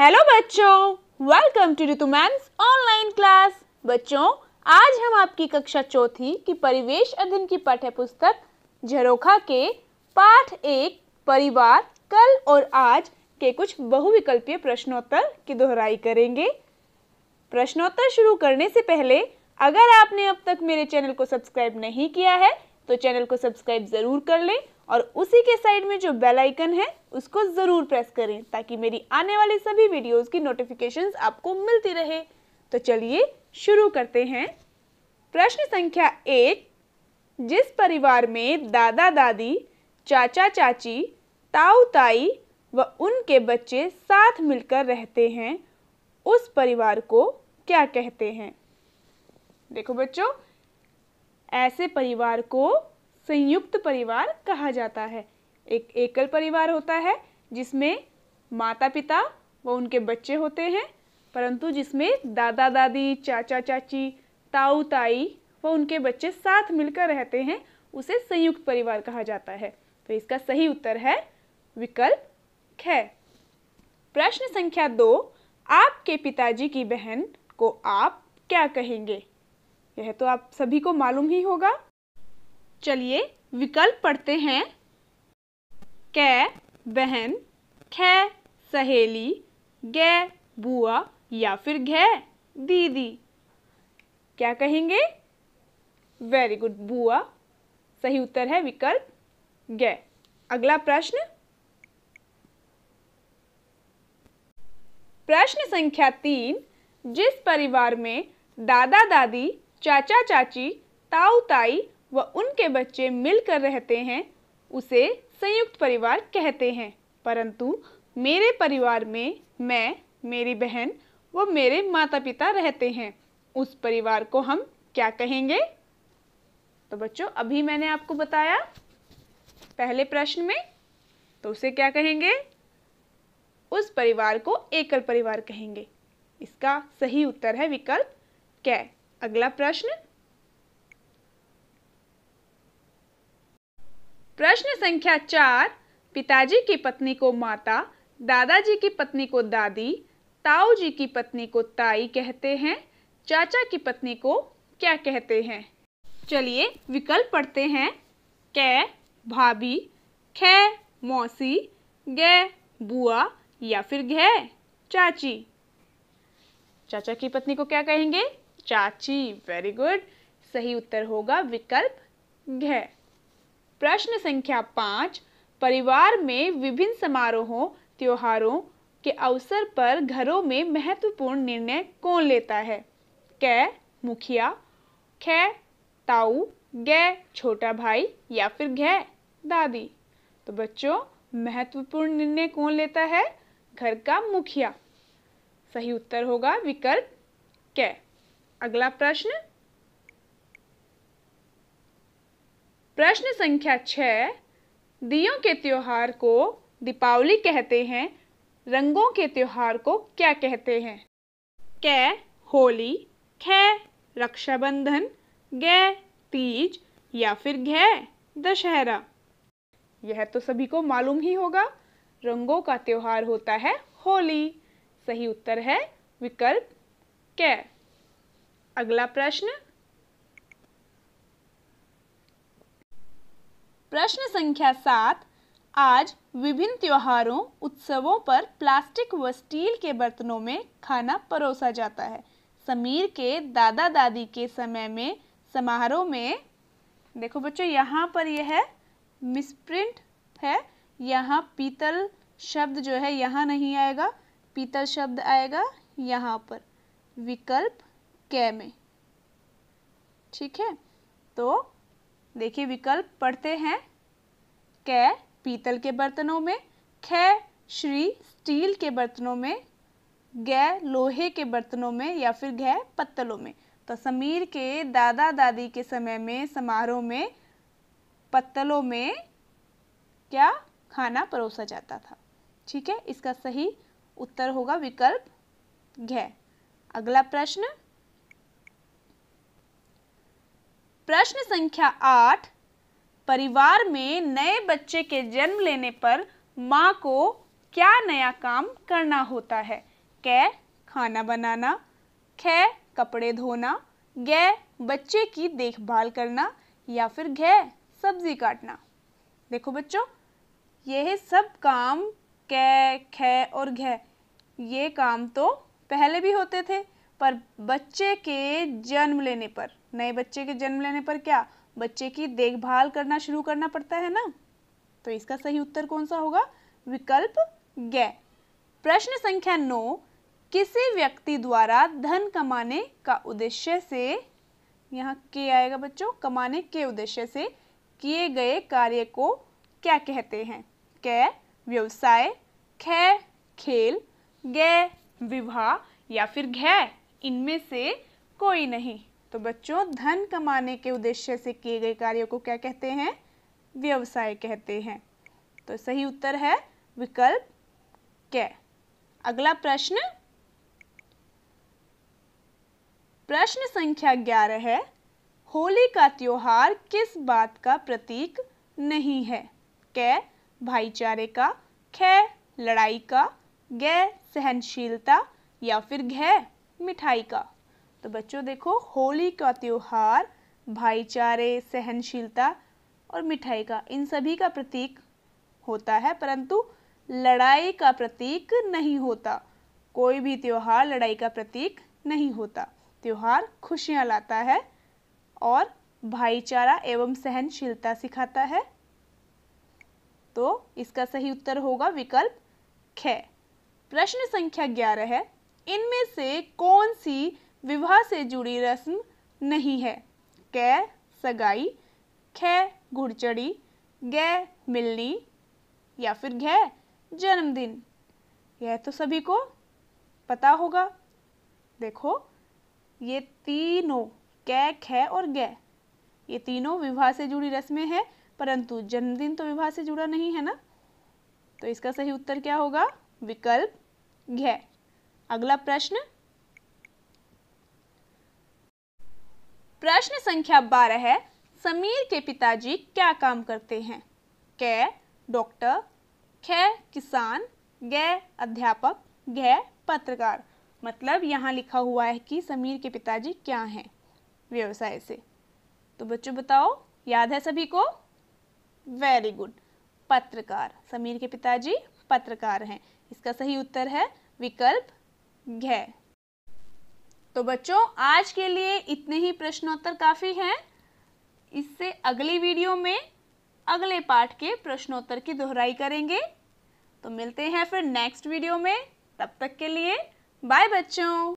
hello बच्चों welcome to Ritu मैं online class बच्चों आज हम आपकी कक्षा चौथी की परिवेश अध्ययन की पाठ्य पुस्तक झरोखा के पाठ एक परिवार कल और आज के कुछ बहुविकल्पीय प्रश्नोत्तर की दोहराई करेंगे प्रश्नोत्तर शुरू करने से पहले अगर आपने अब तक मेरे चैनल को सब्सक्राइब नहीं किया है तो चैनल को सब्सक्राइब ज़रूर कर लें और उसी के साइड में जो बेल आइकन है उसको ज़रूर प्रेस करें ताकि मेरी आने वाली सभी वीडियोस की नोटिफिकेशंस आपको मिलती रहे तो चलिए शुरू करते हैं प्रश्न संख्या एक जिस परिवार में दादा दादी चाचा चाची ताऊ ताई व उनके बच्चे साथ मिलकर रहते हैं उस परिवार को क्या कहते हैं देखो बच्चों ऐसे परिवार को संयुक्त परिवार कहा जाता है एक एकल परिवार होता है जिसमें माता पिता व उनके बच्चे होते हैं परंतु जिसमें दादा दादी चाचा चाची ताऊ ताई व उनके बच्चे साथ मिलकर रहते हैं उसे संयुक्त परिवार कहा जाता है तो इसका सही उत्तर है विकल्प ख प्रश्न संख्या दो आपके पिताजी की बहन को आप क्या कहेंगे यह तो आप सभी को मालूम ही होगा चलिए विकल्प पढ़ते हैं कै बहन ख सहेली गै बुआ या फिर घ दीदी क्या कहेंगे वेरी गुड बुआ सही उत्तर है विकल्प गै अगला प्रश्न प्रश्न संख्या तीन जिस परिवार में दादा दादी चाचा चाची ताऊ ताई व उनके बच्चे मिलकर रहते हैं उसे संयुक्त परिवार कहते हैं परंतु मेरे परिवार में मैं मेरी बहन व मेरे माता पिता रहते हैं उस परिवार को हम क्या कहेंगे तो बच्चों अभी मैंने आपको बताया पहले प्रश्न में तो उसे क्या कहेंगे उस परिवार को एकल परिवार कहेंगे इसका सही उत्तर है विकल्प क्या अगला प्रश्न प्रश्न संख्या चार पिताजी की पत्नी को माता दादाजी की पत्नी को दादी ताऊ जी की पत्नी को ताई कहते हैं चाचा की पत्नी को क्या कहते हैं चलिए विकल्प पढ़ते हैं कै भाभी ख मौसी ग बुआ या फिर घ चाची चाचा की पत्नी को क्या कहेंगे चाची वेरी गुड सही उत्तर होगा विकल्प घ प्रश्न संख्या पाँच परिवार में विभिन्न समारोहों त्योहारों के अवसर पर घरों में महत्वपूर्ण निर्णय कौन लेता है क मुखिया ख ताऊ गै छोटा भाई या फिर घ दादी तो बच्चों महत्वपूर्ण निर्णय कौन लेता है घर का मुखिया सही उत्तर होगा विकल्प कै अगला प्रश्न प्रश्न संख्या छः दियों के त्यौहार को दीपावली कहते हैं रंगों के त्यौहार को क्या कहते हैं कै होली ख रक्षाबंधन गै तीज या फिर घै दशहरा यह तो सभी को मालूम ही होगा रंगों का त्यौहार होता है होली सही उत्तर है विकल्प कै अगला प्रश्न प्रश्न संख्या सात आज विभिन्न त्योहारों उत्सवों पर प्लास्टिक व स्टील के बर्तनों में खाना परोसा जाता है समीर के दादा दादी के समय में समारोह में देखो बच्चों यहाँ पर यह है मिसप्रिंट है यहाँ पीतल शब्द जो है यहाँ नहीं आएगा पीतल शब्द आएगा यहाँ पर विकल्प कै में ठीक है तो देखिए विकल्प पढ़ते हैं कै पीतल के बर्तनों में ख श्री स्टील के बर्तनों में गै लोहे के बर्तनों में या फिर घ पत्तलों में तो समीर के दादा दादी के समय में समारोह में पत्तलों में क्या खाना परोसा जाता था ठीक है इसका सही उत्तर होगा विकल्प घ अगला प्रश्न प्रश्न संख्या आठ परिवार में नए बच्चे के जन्म लेने पर माँ को क्या नया काम करना होता है कै खाना बनाना ख कपड़े धोना ग बच्चे की देखभाल करना या फिर घ सब्जी काटना देखो बच्चों यह सब काम कै ख और घ ये काम तो पहले भी होते थे पर बच्चे के जन्म लेने पर नए बच्चे के जन्म लेने पर क्या बच्चे की देखभाल करना शुरू करना पड़ता है ना तो इसका सही उत्तर कौन सा होगा विकल्प गै प्रश्न संख्या नौ किसी व्यक्ति द्वारा धन कमाने का उद्देश्य से यहाँ के आएगा बच्चों कमाने के उद्देश्य से किए गए कार्य को क्या कहते हैं क व्यवसाय ख खेल ग विवाह या फिर घ इनमें से कोई नहीं तो बच्चों धन कमाने के उद्देश्य से किए गए कार्यों को क्या कहते हैं व्यवसाय कहते हैं तो सही उत्तर है विकल्प क्या अगला प्रश्न प्रश्न संख्या ग्यारह है होली का त्योहार किस बात का प्रतीक नहीं है कै भाईचारे का ख लड़ाई का गै सहनशीलता या फिर घ मिठाई का तो बच्चों देखो होली का त्यौहार भाईचारे सहनशीलता और मिठाई का इन सभी का प्रतीक होता है परंतु लड़ाई का प्रतीक नहीं होता कोई भी त्यौहार लड़ाई का प्रतीक नहीं होता त्यौहार खुशियाँ लाता है और भाईचारा एवं सहनशीलता सिखाता है तो इसका सही उत्तर होगा विकल्प ख प्रश्न संख्या ग्यारह है इनमें से कौन सी विवाह से जुड़ी रस्म नहीं है कै सगाई ख घुड़चड़ी गै मिलनी या फिर घ जन्मदिन यह तो सभी को पता होगा देखो ये तीनों कै ख और गै ये तीनों विवाह से जुड़ी रस्में हैं परंतु जन्मदिन तो विवाह से जुड़ा नहीं है ना तो इसका सही उत्तर क्या होगा विकल्प घ अगला प्रश्न प्रश्न संख्या बारह है समीर के पिताजी क्या काम करते हैं क डॉक्टर ख किसान ग अध्यापक घ पत्रकार मतलब यहाँ लिखा हुआ है कि समीर के पिताजी क्या हैं व्यवसाय से तो बच्चों बताओ याद है सभी को वेरी गुड पत्रकार समीर के पिताजी पत्रकार हैं इसका सही उत्तर है विकल्प घ तो बच्चों आज के लिए इतने ही प्रश्नोत्तर काफ़ी हैं इससे अगली वीडियो में अगले पार्ट के प्रश्नोत्तर की दोहराई करेंगे तो मिलते हैं फिर नेक्स्ट वीडियो में तब तक के लिए बाय बच्चों